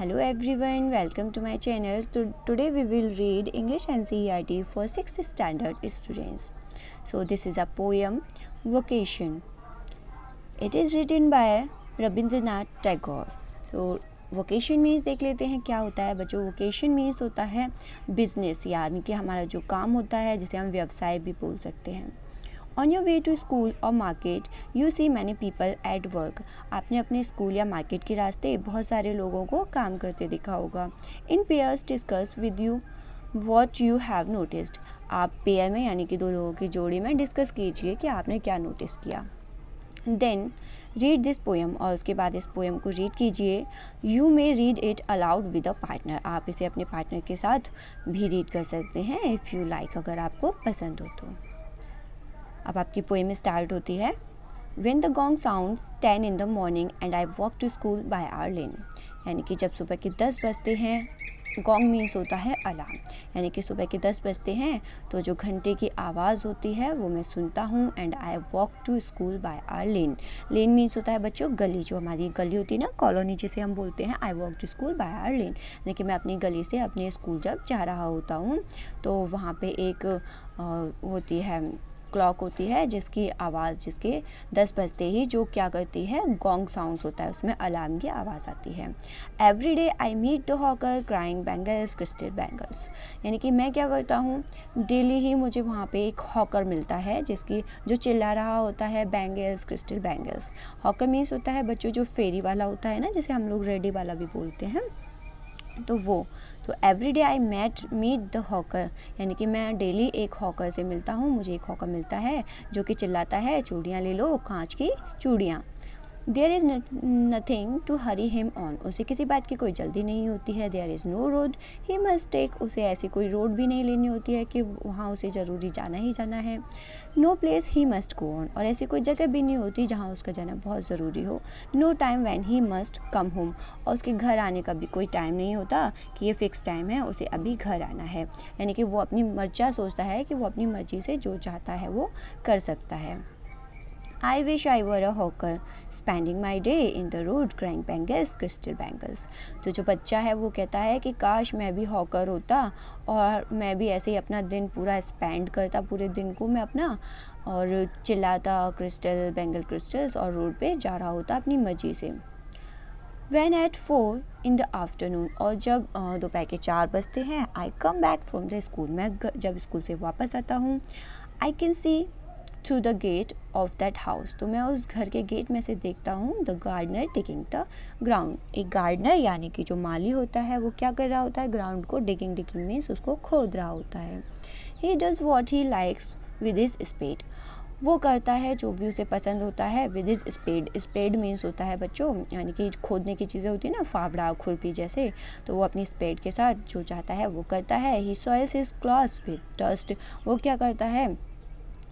Hello everyone welcome to my channel today we will read English see NCERT for six standard students so this is a poem vocation it is written by Rabindranath Tagore so vocation means देख लेते हैं क्या होता है बच्चों vocation means होता है business यानी कि हमारा जो काम होता है जिसे हम व्यवसाय भी बोल सकते हैं On your way to school or market, you see many people at work. आपने अपने स्कूल या मार्केट के रास्ते बहुत सारे लोगों को काम करते देखा होगा in pairs discuss with you what you have noticed आप पेयर में यानी कि दो लोगों की जोड़ी में डिस्कस कीजिए कि आपने क्या नोटिस किया देन रीड दिस पोएम और उसके बाद इस पोएम को रीड कीजिए you may read it aloud with a partner आप इसे अपने पार्टनर के साथ भी रीड कर सकते हैं इफ़ यू लाइक अगर आपको पसंद हो तो अब आपकी पोएम स्टार्ट होती है when the gong sounds ten in the morning and I walk to school by our lane यानी कि जब सुबह के दस बजते हैं गोंग मीन्स होता है अलार्म यानी कि सुबह के दस बजते हैं तो जो घंटे की आवाज़ होती है वो मैं सुनता हूँ and I walk to school by our lane lane means होता है बच्चों गली जो हमारी गली होती है ना कॉलोनी जिसे हम बोलते हैं I walk to school by our lane यानी कि मैं अपनी गली से अपने स्कूल जब जा रहा होता हूँ तो वहाँ पर एक होती है क्लॉक होती है जिसकी आवाज़ जिसके दस बजते ही जो क्या करती है गोंग साउंड्स होता है उसमें अलार्म की आवाज़ आती है every day I meet the hawker crying bangles crystal bangles यानी कि मैं क्या करता हूँ डेली ही मुझे वहाँ पे एक हॉकर मिलता है जिसकी जो चिल्ला रहा होता है bangles crystal bangles hawker means होता है बच्चों जो फेरी वाला होता है ना जिसे हम लोग रेडी वाला भी बोलते हैं तो वो तो every day I met meet the hawker यानी कि मैं डेली एक हॉकर से मिलता हूँ मुझे एक हॉकर मिलता है जो कि चिल्लाता है चूड़ियाँ ले लो कांच की चूड़ियाँ there is nothing to hurry him on उसे किसी बात की कोई जल्दी नहीं होती है there is no road he must take उसे ऐसी कोई रोड भी नहीं लेनी होती है कि वहाँ उसे ज़रूरी जाना ही जाना है no place he must go on और ऐसी कोई जगह भी नहीं होती जहाँ उसका जाना बहुत ज़रूरी हो no time when he must come home और उसके घर आने का भी कोई टाइम नहीं होता कि ये फ़िक्स टाइम है उसे अभी घर आना है यानी कि वो अपनी मर्जा सोचता है कि वो अपनी मर्जी से जो चाहता है वो कर सकता है I wish I were a hawker, spending my day in the road crying bangles, crystal bangles. तो जो बच्चा है वो कहता है कि काश मैं भी हॉकर होता और मैं भी ऐसे ही अपना दिन पूरा स्पेंड करता पूरे दिन को मैं अपना और चिल्लाता क्रिस्टल बेंगल क्रिस्टल्स और रोड पे जा रहा होता अपनी मर्जी से when at four in the afternoon और जब दोपहर के चार बजते हैं I come back from the school मैं जब स्कूल से वापस आता हूँ I can see through the gate of that house तो मैं उस घर के गेट में से देखता हूँ the gardener digging the ground एक गार्डनर यानी कि जो माली होता है वो क्या कर रहा होता है ग्राउंड को डिगिंग डिगिंग मीन्स उसको खोद रहा होता है he does what he likes with his spade वो करता है जो भी उसे पसंद होता है with his spade spade means होता है बच्चों यानी कि खोदने की चीज़ें होती है ना फावड़ा खुरपी जैसे तो वो अपनी स्पेड के साथ जो चाहता है वो करता है ही सॉयस इज क्लॉस विद डस्ट वो क्या करता है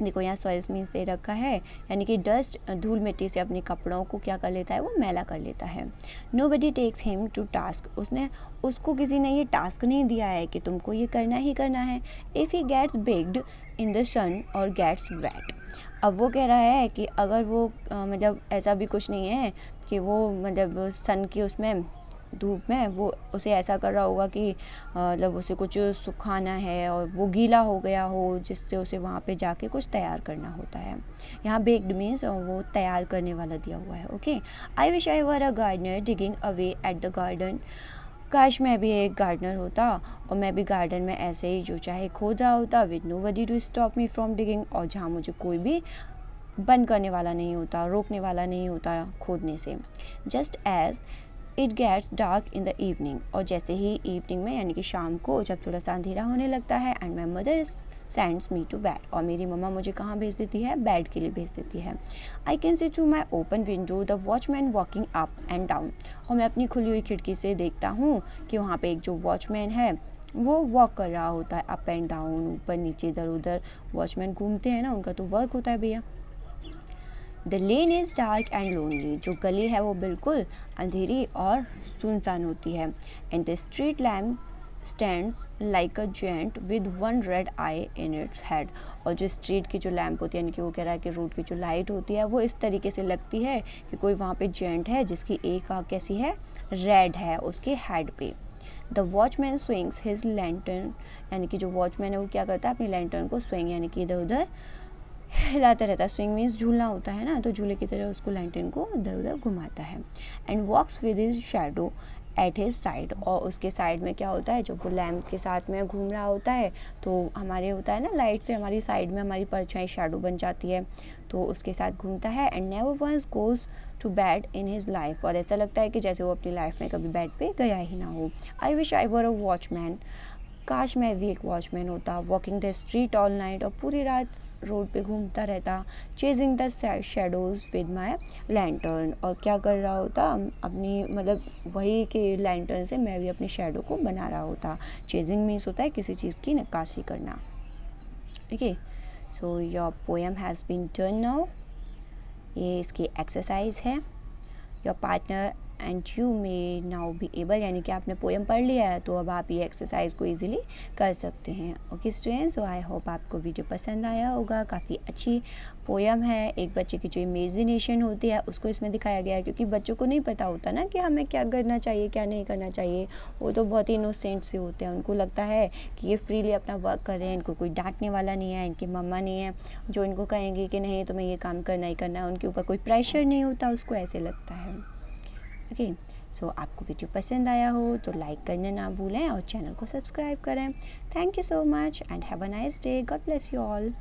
देखो यहाँ सॉइस मीन्स दे रखा है यानी कि डस्ट धूल मिट्टी से अपने कपड़ों को क्या कर लेता है वो मैला कर लेता है nobody takes him to task उसने उसको किसी ने ये टास्क नहीं दिया है कि तुमको ये करना ही करना है if he gets baked in the sun और गेट्स वेट अब वो कह रहा है कि अगर वो आ, मतलब ऐसा भी कुछ नहीं है कि वो मतलब सन की उसमें धूप में वो उसे ऐसा कर रहा होगा कि मतलब उसे कुछ सुखाना है और वो गीला हो गया हो जिससे उसे वहाँ पे जाके कुछ तैयार करना होता है यहाँ बेग्ड मीन्स वो तैयार करने वाला दिया हुआ है okay I wish I were a gardener digging away at the garden काश मैं भी एक गार्डनर होता और मैं भी गार्डन में ऐसे ही जो चाहे खोद रहा होता with nobody to stop me from digging और जहाँ मुझे कोई भी बंद करने वाला नहीं होता रोकने वाला नहीं होता खोदने से just as it gets dark in the evening और जैसे ही इवनिंग में यानी कि शाम को जब थोड़ा सा अंधेरा होने लगता है and my mother sends me to bed और मेरी मम्मा मुझे कहाँ भेज देती है बेड के लिए भेज देती है I can see through my open window the watchman walking up and down और मैं अपनी खुली हुई खिड़की से देखता हूँ कि वहाँ पे एक जो वॉचमैन है वो वॉक कर रहा होता है अप एंड डाउन ऊपर नीचे इधर उधर वॉचमैन घूमते हैं ना उनका तो वर्क होता है भैया the lane is dark and lonely जो गली है वो बिल्कुल अंधेरी और सुनसान होती है and the street lamp stands like a giant with one red eye in its head और जो स्ट्रीट की जो लैम्प होती है यानी कि वो कह रहा है कि रोड की जो लाइट होती है वो इस तरीके से लगती है कि कोई वहाँ पे जेंट है जिसकी एक आँख कैसी है रेड है उसके हेड पे the watchman swings his lantern यानी कि जो वॉचमैन है वो क्या करता है अपनी लैंटर्न को स्विंग यानी कि इधर उधर हिलाता रहता है स्विंग मीन्स झूलना होता है ना तो झूले की तरह उसको लैंटन को इधर उधर घुमाता है and walks with his shadow at his side और उसके साइड में क्या होता है जब वो लैम्प के साथ में घूम रहा होता है तो हमारे होता है ना लाइट से हमारी साइड में हमारी परछाई शेडो बन जाती है तो उसके साथ घूमता है and never once goes to bed in his life और ऐसा लगता है कि जैसे वो अपनी लाइफ में कभी बैड पे गया ही ना हो आई wish I were a watchman काश मैं भी एक वॉचमैन होता walking the street all night और पूरी रात रोड पे घूमता रहता chasing the shadows with my lantern और क्या कर रहा होता अपनी मतलब वही के लैंटर्न से मैं भी अपनी शेडो को बना रहा होता चेजिंग मीन्स होता है किसी चीज़ की नक्काशी करना ठीक है so your poem has been turn now ये इसकी एक्सरसाइज है your partner and you may now be able यानी कि आपने पोएम पढ़ लिया है तो अब आप ये एक्सरसाइज को ईजिली कर सकते हैं okay students so I hope आपको वीडियो पसंद आया होगा काफ़ी अच्छी पोएम है एक बच्चे की जो इमेजिनेशन होती है उसको इसमें दिखाया गया है क्योंकि बच्चों को नहीं पता होता ना कि हमें क्या करना चाहिए क्या नहीं करना चाहिए वो तो बहुत ही इनोसेंट से होते हैं उनको लगता है कि ये फ्रीली अपना वर्क कर रहे हैं इनको कोई डांटने वाला नहीं है इनकी मम्मा नहीं है जो इनको कहेंगे कि नहीं तुम्हें ये काम करना ही करना है उनके ऊपर कोई प्रेशर नहीं होता उसको ऐसे लगता है ओके सो आपको वीडियो पसंद आया हो तो लाइक करना ना भूलें और चैनल को सब्सक्राइब करें thank you so much and have a nice day God bless you all